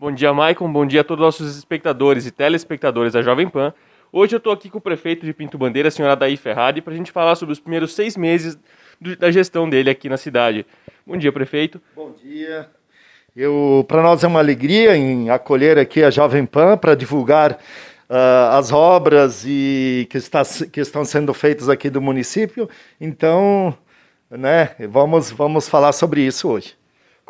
Bom dia, Maicon. Bom dia a todos os nossos espectadores e telespectadores da Jovem Pan. Hoje eu estou aqui com o prefeito de Pinto Bandeira, a senhora Daí Ferrari, para a gente falar sobre os primeiros seis meses do, da gestão dele aqui na cidade. Bom dia, prefeito. Bom dia. Eu, para nós é uma alegria em acolher aqui a Jovem Pan para divulgar uh, as obras e que, está, que estão sendo feitas aqui do município. Então, né, vamos, vamos falar sobre isso hoje.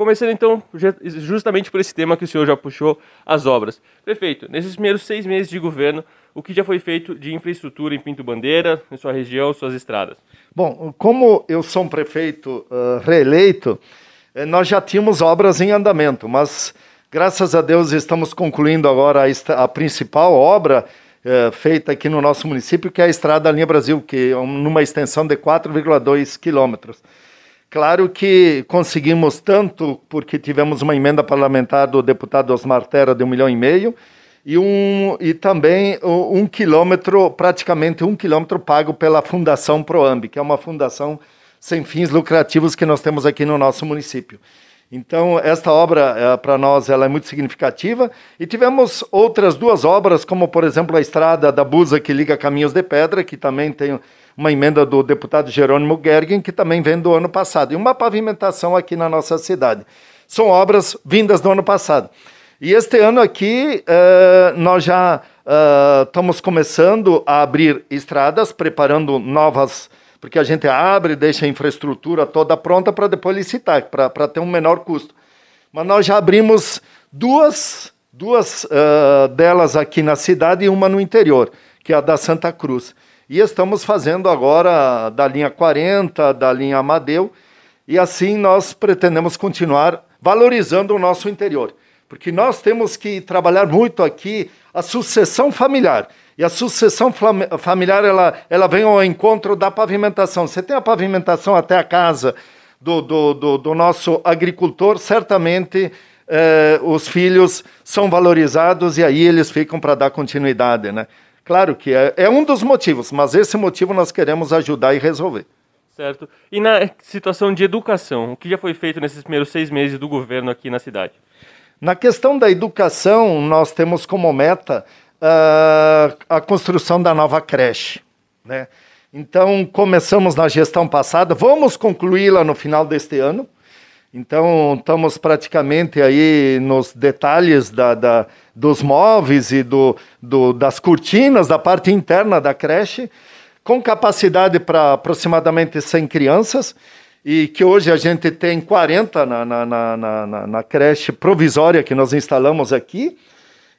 Começando então justamente por esse tema que o senhor já puxou, as obras. Prefeito, nesses primeiros seis meses de governo, o que já foi feito de infraestrutura em Pinto Bandeira, em sua região, suas estradas? Bom, como eu sou um prefeito uh, reeleito, nós já tínhamos obras em andamento, mas graças a Deus estamos concluindo agora a, a principal obra uh, feita aqui no nosso município, que é a Estrada Linha Brasil, que é numa extensão de 4,2 quilômetros. Claro que conseguimos tanto porque tivemos uma emenda parlamentar do deputado Osmar Terra de um milhão e meio e, um, e também um quilômetro, praticamente um quilômetro pago pela Fundação Proambi, que é uma fundação sem fins lucrativos que nós temos aqui no nosso município. Então, esta obra, eh, para nós, ela é muito significativa. E tivemos outras duas obras, como, por exemplo, a Estrada da Busa, que liga Caminhos de Pedra, que também tem uma emenda do deputado Jerônimo Gergen, que também vem do ano passado. E uma pavimentação aqui na nossa cidade. São obras vindas do ano passado. E este ano aqui, uh, nós já uh, estamos começando a abrir estradas, preparando novas estradas porque a gente abre, deixa a infraestrutura toda pronta para depois licitar, para ter um menor custo. Mas nós já abrimos duas, duas uh, delas aqui na cidade e uma no interior, que é a da Santa Cruz. E estamos fazendo agora da linha 40, da linha Amadeu, e assim nós pretendemos continuar valorizando o nosso interior porque nós temos que trabalhar muito aqui a sucessão familiar. E a sucessão familiar ela, ela vem ao encontro da pavimentação. Você tem a pavimentação até a casa do, do, do, do nosso agricultor, certamente eh, os filhos são valorizados e aí eles ficam para dar continuidade. Né? Claro que é, é um dos motivos, mas esse motivo nós queremos ajudar e resolver. Certo. E na situação de educação, o que já foi feito nesses primeiros seis meses do governo aqui na cidade? Na questão da educação, nós temos como meta uh, a construção da nova creche. Né? Então, começamos na gestão passada, vamos concluí-la no final deste ano. Então, estamos praticamente aí nos detalhes da, da dos móveis e do, do, das cortinas, da parte interna da creche, com capacidade para aproximadamente 100 crianças e que hoje a gente tem 40 na, na, na, na, na creche provisória que nós instalamos aqui.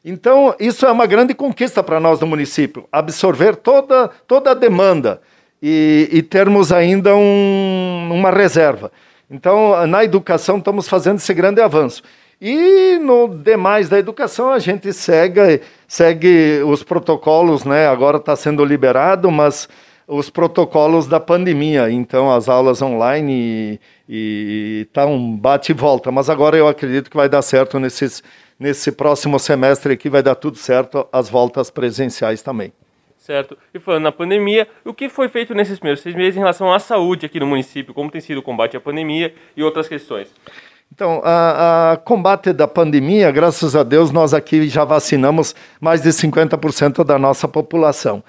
Então, isso é uma grande conquista para nós do município, absorver toda, toda a demanda e, e termos ainda um, uma reserva. Então, na educação, estamos fazendo esse grande avanço. E no demais da educação, a gente segue, segue os protocolos, né? agora está sendo liberado, mas os protocolos da pandemia, então as aulas online e, e tá um bate e volta, mas agora eu acredito que vai dar certo nesses, nesse próximo semestre aqui, vai dar tudo certo as voltas presenciais também. Certo. E falando na pandemia, o que foi feito nesses primeiros seis meses em relação à saúde aqui no município? Como tem sido o combate à pandemia e outras questões? Então, a, a, combate da pandemia, graças a Deus, nós aqui já vacinamos mais de 50% da nossa população.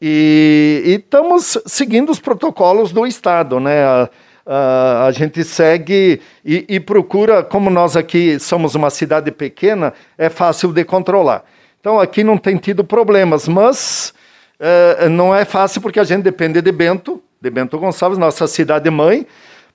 E, estamos seguindo os protocolos do Estado, né? A, a, a gente segue e, e procura, como nós aqui somos uma cidade pequena, é fácil de controlar. Então aqui não tem tido problemas, mas é, não é fácil porque a gente depende de Bento, de Bento Gonçalves, nossa cidade mãe,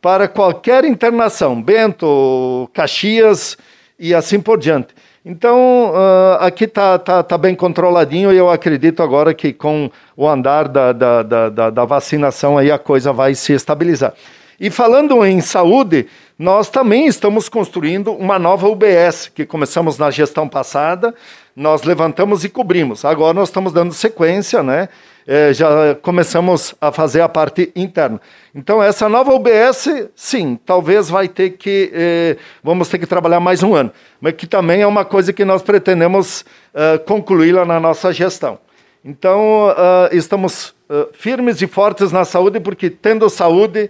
para qualquer internação, Bento, Caxias e assim por diante. Então, uh, aqui está tá, tá bem controladinho e eu acredito agora que com o andar da, da, da, da vacinação aí a coisa vai se estabilizar. E falando em saúde, nós também estamos construindo uma nova UBS, que começamos na gestão passada, nós levantamos e cobrimos. Agora nós estamos dando sequência, né? É, já começamos a fazer a parte interna. Então, essa nova UBS, sim, talvez vai ter que, é, vamos ter que trabalhar mais um ano, mas que também é uma coisa que nós pretendemos eh, concluí-la na nossa gestão. Então, estamos firmes e fortes na saúde, porque tendo saúde,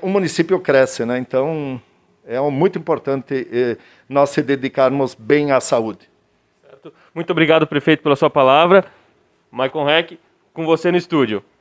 o município cresce, né? Então, é muito importante nós se dedicarmos bem à saúde. Muito obrigado, prefeito, pela sua palavra. Maicon Reck, com você no estúdio.